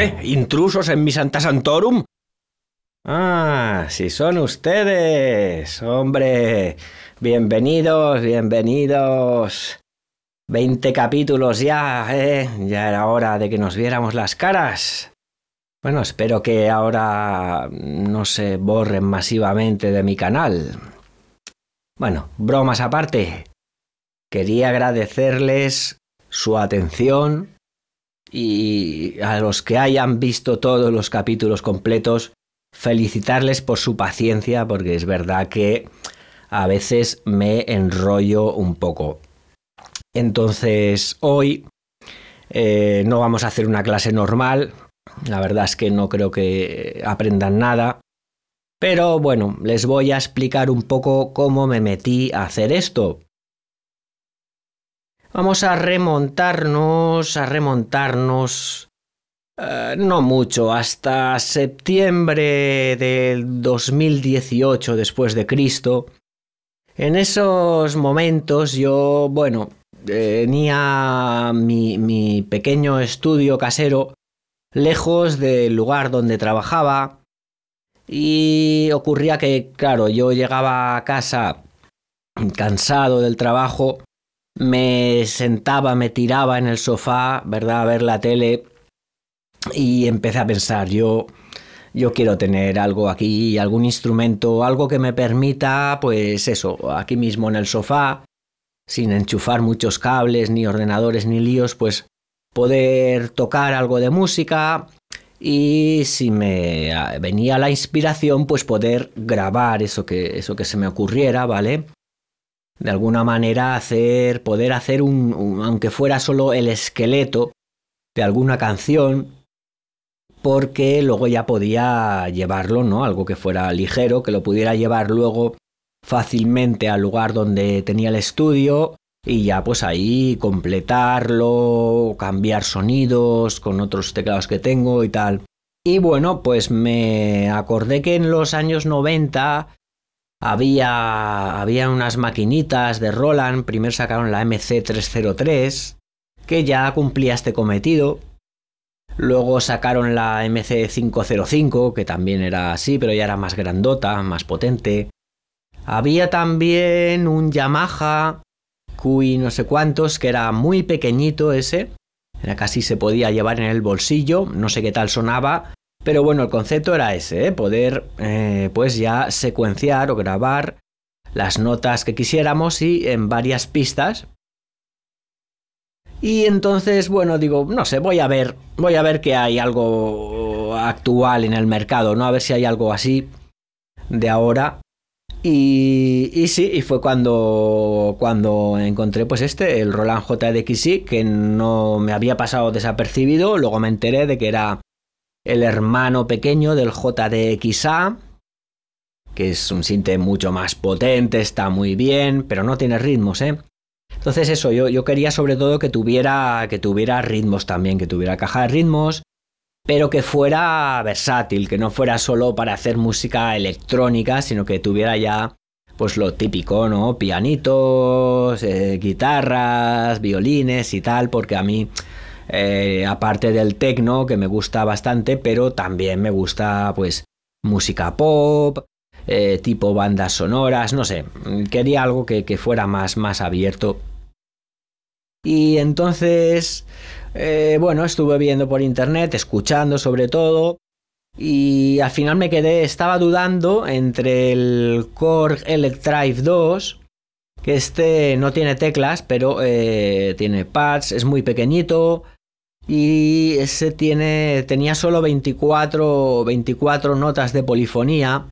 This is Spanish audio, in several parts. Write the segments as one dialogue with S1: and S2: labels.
S1: ¿eh? ¿Intrusos en mi Santa Santorum? Ah, si son ustedes. Hombre, bienvenidos, bienvenidos. Veinte capítulos ya, ¿eh? Ya era hora de que nos viéramos las caras. Bueno, espero que ahora no se borren masivamente de mi canal. Bueno, bromas aparte. Quería agradecerles su atención, y a los que hayan visto todos los capítulos completos, felicitarles por su paciencia, porque es verdad que a veces me enrollo un poco. Entonces, hoy eh, no vamos a hacer una clase normal, la verdad es que no creo que aprendan nada, pero bueno, les voy a explicar un poco cómo me metí a hacer esto, Vamos a remontarnos, a remontarnos, eh, no mucho, hasta septiembre del 2018 después de Cristo. En esos momentos yo, bueno, tenía mi, mi pequeño estudio casero lejos del lugar donde trabajaba y ocurría que, claro, yo llegaba a casa cansado del trabajo me sentaba, me tiraba en el sofá, ¿verdad? A ver la tele y empecé a pensar, yo, yo quiero tener algo aquí, algún instrumento, algo que me permita, pues eso, aquí mismo en el sofá, sin enchufar muchos cables, ni ordenadores, ni líos, pues poder tocar algo de música y si me ah, venía la inspiración, pues poder grabar eso que, eso que se me ocurriera, ¿vale? de alguna manera hacer, poder hacer un, aunque fuera solo el esqueleto de alguna canción, porque luego ya podía llevarlo, ¿no? Algo que fuera ligero, que lo pudiera llevar luego fácilmente al lugar donde tenía el estudio y ya pues ahí completarlo, cambiar sonidos con otros teclados que tengo y tal. Y bueno, pues me acordé que en los años 90 había, unas maquinitas de Roland, primero sacaron la MC303, que ya cumplía este cometido. Luego sacaron la MC505, que también era así, pero ya era más grandota, más potente. Había también un Yamaha QI no sé cuántos, que era muy pequeñito ese. Era casi se podía llevar en el bolsillo, no sé qué tal sonaba, pero bueno, el concepto era ese, ¿eh? poder eh, pues ya secuenciar o grabar las notas que quisiéramos y en varias pistas. Y entonces, bueno, digo, no sé, voy a ver, voy a ver que hay algo actual en el mercado, ¿no? A ver si hay algo así de ahora. Y, sí, y fue cuando, cuando encontré pues este, el Roland JDX, que no me había pasado desapercibido, luego me enteré de que era el hermano pequeño del JDXA, que es un sinte mucho más potente, está muy bien, pero no tiene ritmos, ¿eh? Entonces eso, yo, yo quería sobre todo que tuviera, que tuviera ritmos también, que tuviera caja de ritmos, pero que fuera versátil, que no fuera solo para hacer música electrónica, sino que tuviera ya pues lo típico, ¿no? Pianitos, eh, guitarras, violines y tal, porque a mí eh, aparte del techno, que me gusta bastante, pero también me gusta pues música pop, eh, tipo bandas sonoras, no sé, quería algo que, fuera más, más abierto. Y entonces, eh, bueno, estuve viendo por internet, escuchando sobre todo, y al final me quedé, estaba dudando entre el Korg Electrive 2, que este no tiene teclas, pero tiene pads, es muy pequeñito, y ese tiene, tenía solo 24, 24 notas de polifonía,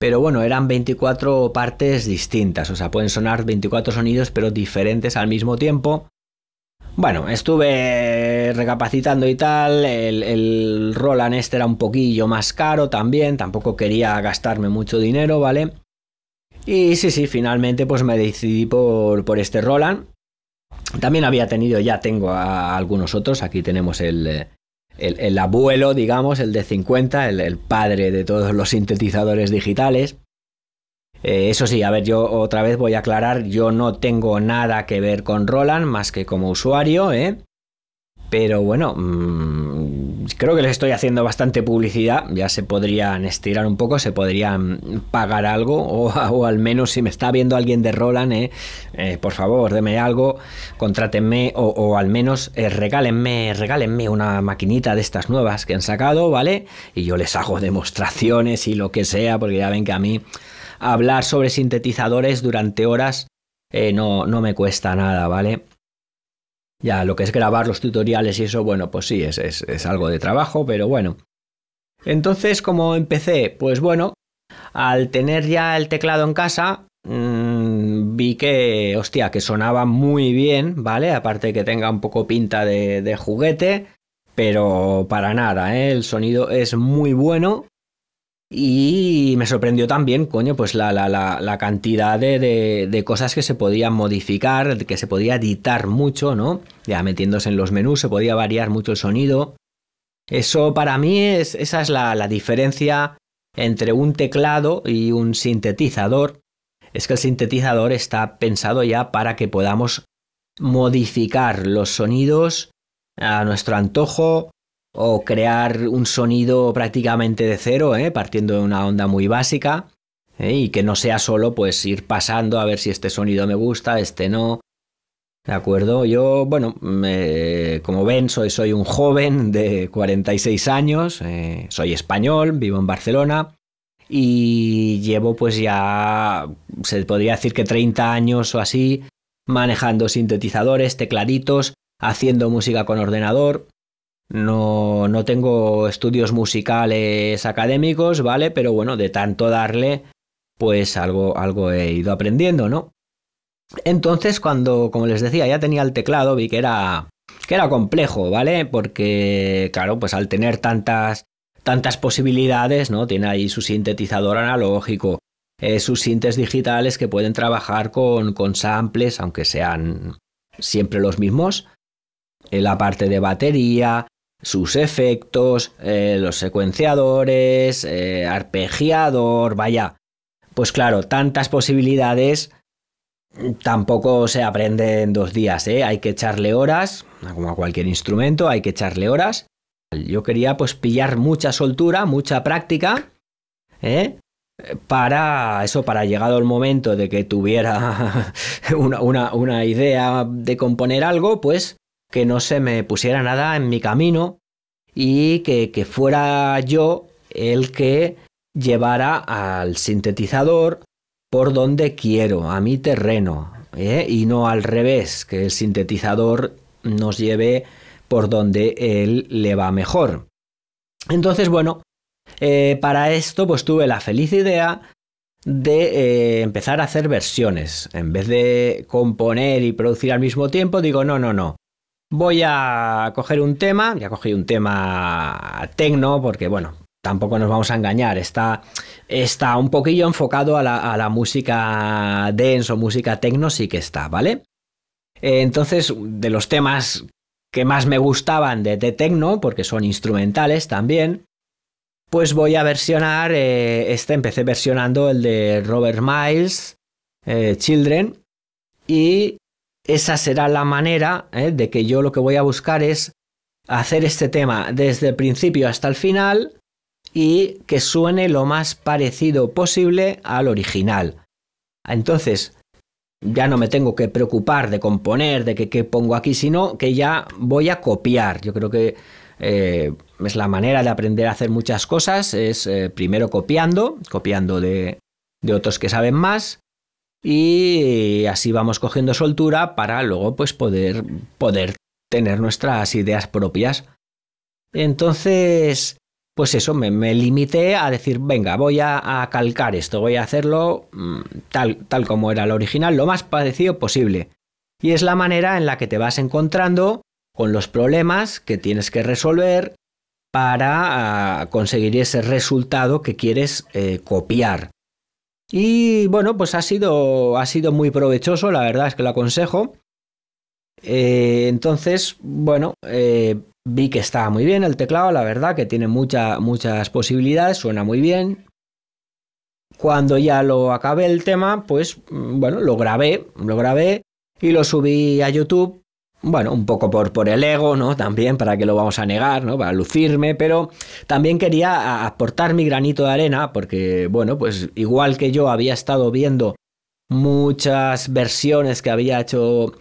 S1: pero bueno, eran 24 partes distintas, o sea, pueden sonar 24 sonidos pero diferentes al mismo tiempo. Bueno, estuve recapacitando y tal, el, Roland este era un poquillo más caro también, tampoco quería gastarme mucho dinero, ¿vale? Y sí, sí, finalmente pues me decidí por este Roland, también había tenido, ya tengo a algunos otros, aquí tenemos el, eh, el, abuelo, digamos, el de 50, el, padre de todos los sintetizadores digitales. Eh, eso sí, a ver, yo otra vez voy a aclarar, yo no tengo nada que ver con Roland más que como usuario, ¿eh? Pero bueno, mm, creo que les estoy haciendo bastante publicidad. Ya se podrían estirar un poco, se podrían pagar algo. O, al menos si me está viendo alguien de Roland, eh, eh por favor, deme algo, contrátenme o, al menos eh, regálenme, regálenme una maquinita de estas nuevas que han sacado, ¿vale? Y yo les hago demostraciones y lo que sea, porque ya ven que a mí hablar sobre sintetizadores durante horas eh, no, no me cuesta nada, ¿vale? Ya lo que es grabar los tutoriales y eso, bueno, pues sí, es, es, algo de trabajo, pero bueno. Entonces, como empecé? Pues bueno, al tener ya el teclado en casa, mm, vi que, hostia, que sonaba muy bien, ¿vale? Aparte que tenga un poco pinta de, de juguete, pero para nada, ¿eh? El sonido es muy bueno y me sorprendió también, coño, pues la, cantidad de, cosas que se podían modificar, que se podía editar mucho, ¿no? Ya metiéndose en los menús, se podía variar mucho el sonido. Eso para mí es, esa es la diferencia entre un teclado y un sintetizador. Es que el sintetizador está pensado ya para que podamos modificar los sonidos a nuestro antojo, o crear un sonido prácticamente de cero, ¿eh? partiendo de una onda muy básica, ¿eh? y que no sea solo pues ir pasando a ver si este sonido me gusta, este no. ¿De acuerdo? Yo, bueno, como ven, soy, soy, un joven de 46 años, eh, soy español, vivo en Barcelona y llevo pues ya, se podría decir que 30 años o así, manejando sintetizadores, tecladitos, haciendo música con ordenador, no, no tengo estudios musicales académicos, ¿vale? Pero bueno, de tanto darle, pues algo, he ido aprendiendo, ¿no? Entonces, cuando, como les decía, ya tenía el teclado, vi que era, que era complejo, ¿vale? Porque, claro, pues al tener tantas, tantas posibilidades, ¿no? Tiene ahí su sintetizador analógico, eh, sus sintes digitales que pueden trabajar con, con samples, aunque sean siempre los mismos. Eh, la parte de batería, sus efectos, eh, los secuenciadores, eh, arpegiador, vaya. Pues claro, tantas posibilidades tampoco se aprende en dos días, ¿eh? Hay que echarle horas, como a cualquier instrumento, hay que echarle horas. Yo quería pues pillar mucha soltura, mucha práctica, ¿eh? Para eso, para llegado el momento de que tuviera una idea de componer algo, pues que no se me pusiera nada en mi camino y que, fuera yo el que llevara al sintetizador por donde quiero, a mi terreno, ¿eh? y no al revés, que el sintetizador nos lleve por donde él le va mejor. Entonces, bueno, eh, para esto pues tuve la feliz idea de eh, empezar a hacer versiones. En vez de componer y producir al mismo tiempo, digo, no, no, no. Voy a coger un tema, ya cogí un tema tecno, porque bueno, tampoco nos vamos a engañar, está, está un poquillo enfocado a la, música dance o música tecno, sí que está, ¿vale? Eh, entonces, de los temas que más me gustaban de, tecno, porque son instrumentales también, pues voy a versionar, eh, este empecé versionando el de Robert Miles, eh, Children, y esa será la manera ¿eh? de que yo lo que voy a buscar es hacer este tema desde el principio hasta el final y que suene lo más parecido posible al original. Entonces, ya no me tengo que preocupar de componer, de qué pongo aquí, sino que ya voy a copiar. Yo creo que eh, es la manera de aprender a hacer muchas cosas, es eh, primero copiando, copiando de, de otros que saben más, y así vamos cogiendo soltura para luego pues poder, poder tener nuestras ideas propias. Entonces, pues eso, me, limité a decir, venga, voy a, calcar esto, voy a hacerlo mm, tal, tal como era el original, lo más parecido posible. Y es la manera en la que te vas encontrando con los problemas que tienes que resolver para ah, conseguir ese resultado que quieres eh, copiar. Y bueno, pues ha sido, ha sido muy provechoso, la verdad es que lo aconsejo. Eh, entonces, bueno, eh, vi que estaba muy bien el teclado, la verdad que tiene muchas posibilidades, suena muy bien. Cuando ya lo acabé el tema, pues mm, bueno, lo grabé, lo grabé y lo subí a YouTube bueno, un poco por, el ego, ¿no? También, para que lo vamos a negar, ¿no? Para lucirme, pero también quería aportar mi granito de arena, porque, bueno, pues igual que yo había estado viendo muchas versiones que había hecho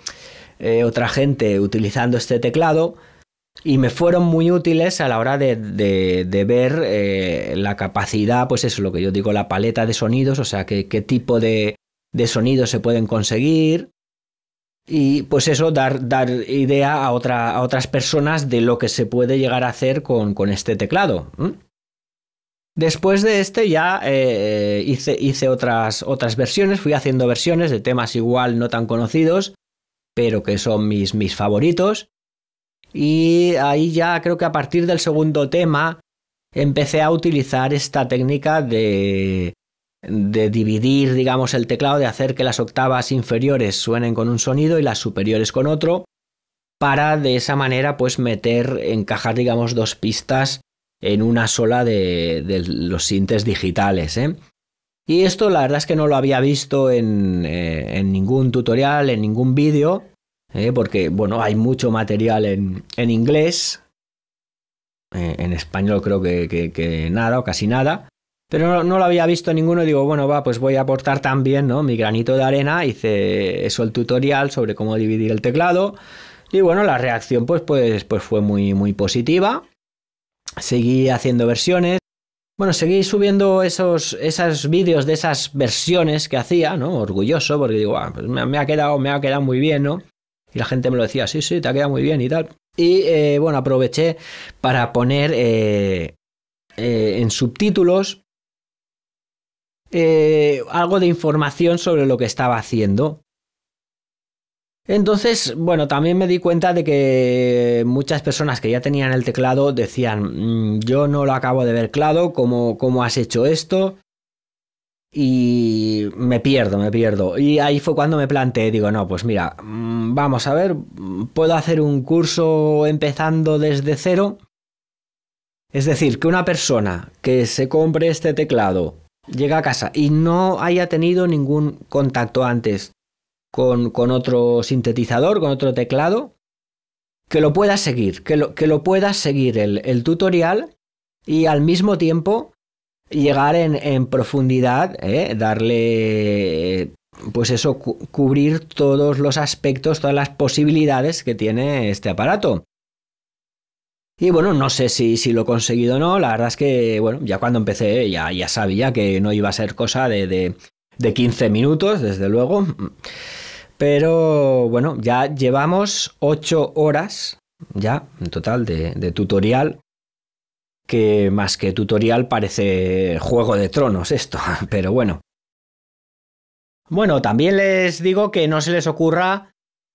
S1: eh, otra gente utilizando este teclado, y me fueron muy útiles a la hora de, de, ver eh, la capacidad, pues eso, lo que yo digo, la paleta de sonidos, o sea, qué, tipo de, de sonidos se pueden conseguir, y pues eso, dar, dar idea a, otra, otras personas de lo que se puede llegar a hacer con, este teclado. Después de este ya eh, hice, hice otras, otras versiones, fui haciendo versiones de temas igual no tan conocidos, pero que son mis, mis favoritos. Y ahí ya creo que a partir del segundo tema empecé a utilizar esta técnica de, de dividir, digamos, el teclado, de hacer que las octavas inferiores suenen con un sonido y las superiores con otro, para de esa manera, pues, meter, encajar, digamos, dos pistas en una sola de, los sintes digitales. ¿eh? Y esto la verdad es que no lo había visto en, eh, en ningún tutorial, en ningún vídeo, ¿eh? porque bueno, hay mucho material en, en inglés, eh, en español creo que, nada o casi nada, pero no, lo había visto ninguno digo, bueno, va, pues voy a aportar también ¿no? mi granito de arena. Hice eso, el tutorial sobre cómo dividir el teclado. Y bueno, la reacción pues, pues, pues fue muy, muy positiva. Seguí haciendo versiones. Bueno, seguí subiendo esos, esos vídeos de esas versiones que hacía, ¿no? Orgulloso, porque digo, ah, pues me, ha quedado, me ha quedado muy bien, ¿no? Y la gente me lo decía, sí, sí, te ha quedado muy bien y tal. Y eh, bueno, aproveché para poner eh, eh, en subtítulos eh, algo de información sobre lo que estaba haciendo. Entonces, bueno, también me di cuenta de que muchas personas que ya tenían el teclado decían, mm, yo no lo acabo de ver claro, ¿cómo, cómo has hecho esto? Y me pierdo, me pierdo. Y ahí fue cuando me planteé, digo, no, pues mira, mm, vamos a ver, puedo hacer un curso empezando desde cero. Es decir, que una persona que se compre este teclado llega a casa y no haya tenido ningún contacto antes con, otro sintetizador, con otro teclado, que lo pueda seguir, que lo, pueda seguir el, tutorial y al mismo tiempo llegar en, profundidad, eh, darle, pues eso, cubrir todos los aspectos, todas las posibilidades que tiene este aparato. Y bueno, no sé si, lo he conseguido o no, la verdad es que, bueno, ya cuando empecé ya, ya sabía que no iba a ser cosa de, 15 minutos, desde luego. Pero bueno, ya llevamos 8 horas, ya, en total, de, de tutorial que más que tutorial parece Juego de Tronos esto, pero bueno. Bueno, también les digo que no se les ocurra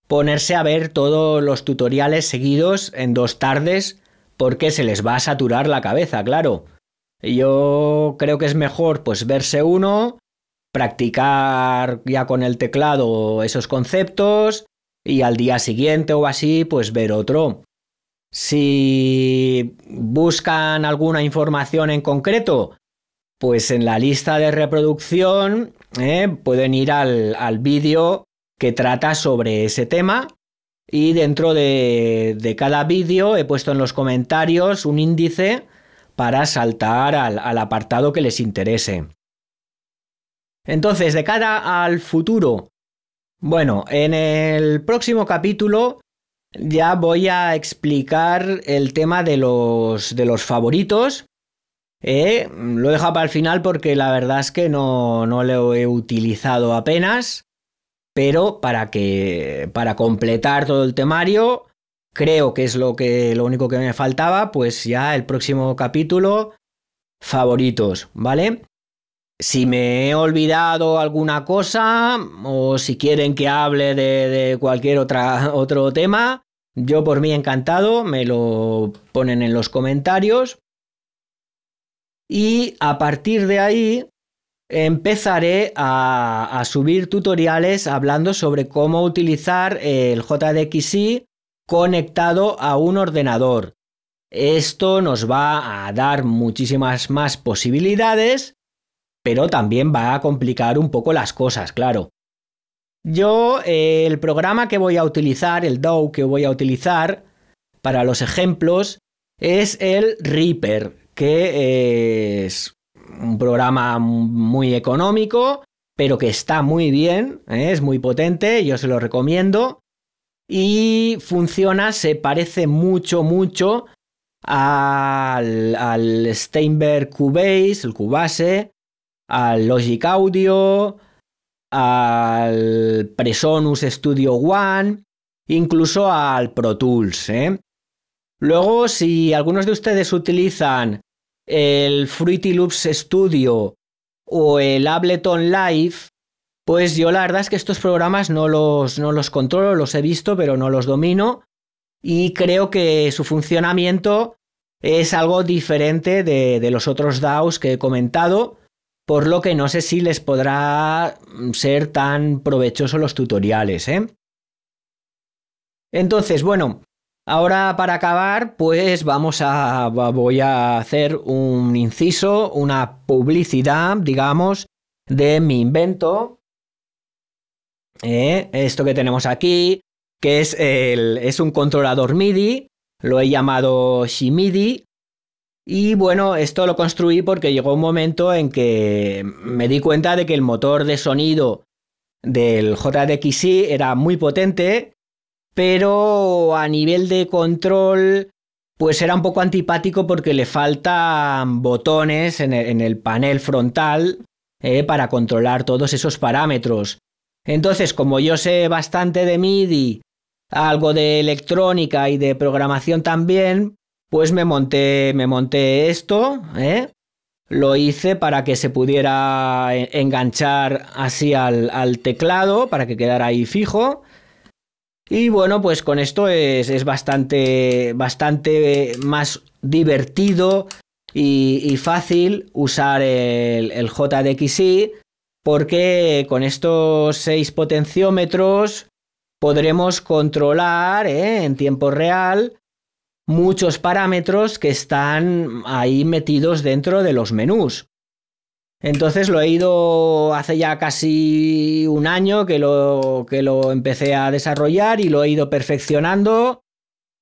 S1: ponerse a ver todos los tutoriales seguidos en dos tardes porque se les va a saturar la cabeza, claro. Yo creo que es mejor pues verse uno, practicar ya con el teclado esos conceptos y al día siguiente o así pues ver otro. Si buscan alguna información en concreto, pues en la lista de reproducción eh, pueden ir al, al vídeo que trata sobre ese tema y dentro de, cada vídeo he puesto en los comentarios un índice para saltar al, apartado que les interese. Entonces, de cara al futuro, bueno, en el próximo capítulo ya voy a explicar el tema de los, de los favoritos. Eh, lo he dejado para el final porque la verdad es que no, no lo he utilizado apenas pero para que para completar todo el temario creo que es lo que lo único que me faltaba, pues ya el próximo capítulo favoritos, ¿vale? Si me he olvidado alguna cosa o si quieren que hable de, cualquier otra, otro tema, yo por mí encantado, me lo ponen en los comentarios. Y a partir de ahí, Empezaré a, subir tutoriales hablando sobre cómo utilizar el JDXI conectado a un ordenador. Esto nos va a dar muchísimas más posibilidades, pero también va a complicar un poco las cosas, claro. Yo, eh, el programa que voy a utilizar, el DAW que voy a utilizar para los ejemplos, es el Reaper, que es un programa muy económico, pero que está muy bien, ¿eh? es muy potente, yo se lo recomiendo. Y funciona, se parece mucho, mucho al, Steinberg Cubase, el Cubase, al Logic Audio, al Presonus Studio One, incluso al Pro Tools. ¿eh? Luego, si algunos de ustedes utilizan el Fruity Loops Studio o el Ableton Live, pues yo la verdad es que estos programas no los, no los controlo, los he visto, pero no los domino. Y creo que su funcionamiento es algo diferente de, de los otros DAOs que he comentado, por lo que no sé si les podrá ser tan provechoso los tutoriales. ¿eh? Entonces, bueno, Ahora para acabar, pues vamos a voy a hacer un inciso, una publicidad, digamos, de mi invento. Eh, esto que tenemos aquí, que es, el, es un controlador MIDI, lo he llamado Shimidi. Y bueno, esto lo construí porque llegó un momento en que me di cuenta de que el motor de sonido del JDXI era muy potente pero a nivel de control, pues era un poco antipático porque le faltan botones en e, el, panel frontal eh, para controlar todos esos parámetros. Entonces, como yo sé bastante de MIDI, algo de electrónica y de programación también, pues me monté, esto, eh. lo hice para que se pudiera eh, enganchar así al, teclado, para que quedara ahí fijo. Y bueno, pues con esto es, bastante, bastante eh, más divertido y, fácil usar el, JDXI porque con estos seis potenciómetros podremos controlar eh, en tiempo real muchos parámetros que están ahí metidos dentro de los menús. Entonces lo he ido hace ya casi un año que lo, empecé a desarrollar y lo he ido perfeccionando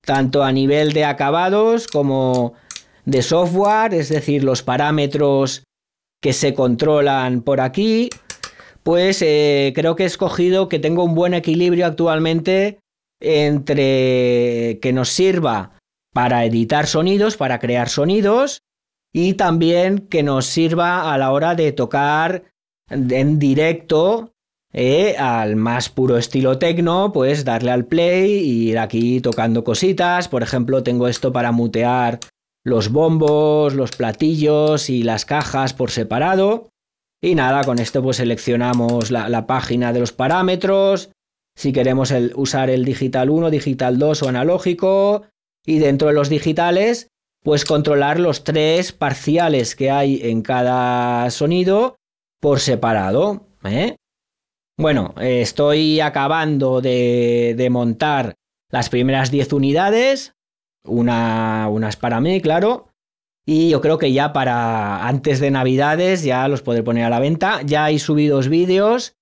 S1: tanto a nivel de acabados como de software, es decir, los parámetros que se controlan por aquí, pues eh, creo que he escogido que tengo un buen equilibrio actualmente entre que nos sirva para editar sonidos, para crear sonidos, y también que nos sirva a la hora de tocar en directo eh, al más puro estilo tecno, pues darle al play y ir aquí tocando cositas. Por ejemplo, tengo esto para mutear los bombos, los platillos y las cajas por separado. Y nada, con esto pues seleccionamos la, página de los parámetros, si queremos usar el digital 1, digital 2 o analógico, y dentro de los digitales pues controlar los tres parciales que hay en cada sonido por separado. ¿eh? Bueno, estoy acabando de, montar las primeras 10 unidades, una, unas para mí, claro, y yo creo que ya para antes de Navidades ya los podré poner a la venta. Ya hay subidos vídeos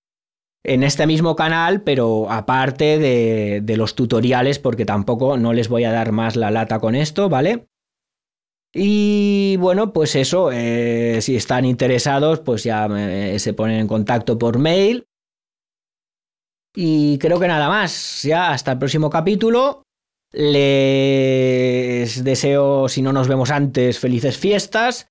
S1: en este mismo canal, pero aparte de, de los tutoriales, porque tampoco no les voy a dar más la lata con esto, ¿vale? Y bueno, pues eso, eh, si están interesados, pues ya eh, se ponen en contacto por mail. Y creo que nada más, ya hasta el próximo capítulo. Les deseo, si no nos vemos antes, felices fiestas.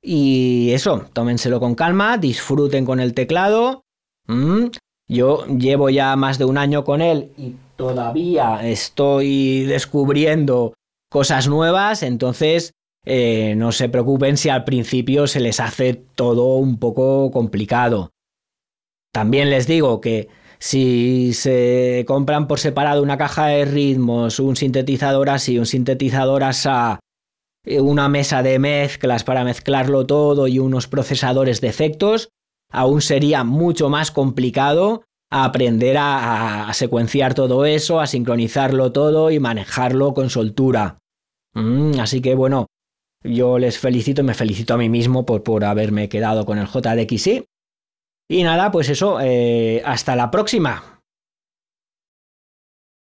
S1: Y eso, tómenselo con calma, disfruten con el teclado. Mm. Yo llevo ya más de un año con él y todavía estoy descubriendo cosas nuevas, entonces eh, no se preocupen si al principio se les hace todo un poco complicado. También les digo que si se compran por separado una caja de ritmos, un sintetizador así, un sintetizador asa, eh, una mesa de mezclas para mezclarlo todo y unos procesadores de efectos, aún sería mucho más complicado aprender a, secuenciar todo eso, a sincronizarlo todo y manejarlo con soltura. Mm, así que bueno, yo les felicito me felicito a mí mismo por, por haberme quedado con el JDXI. Y nada, pues eso, eh, hasta la próxima.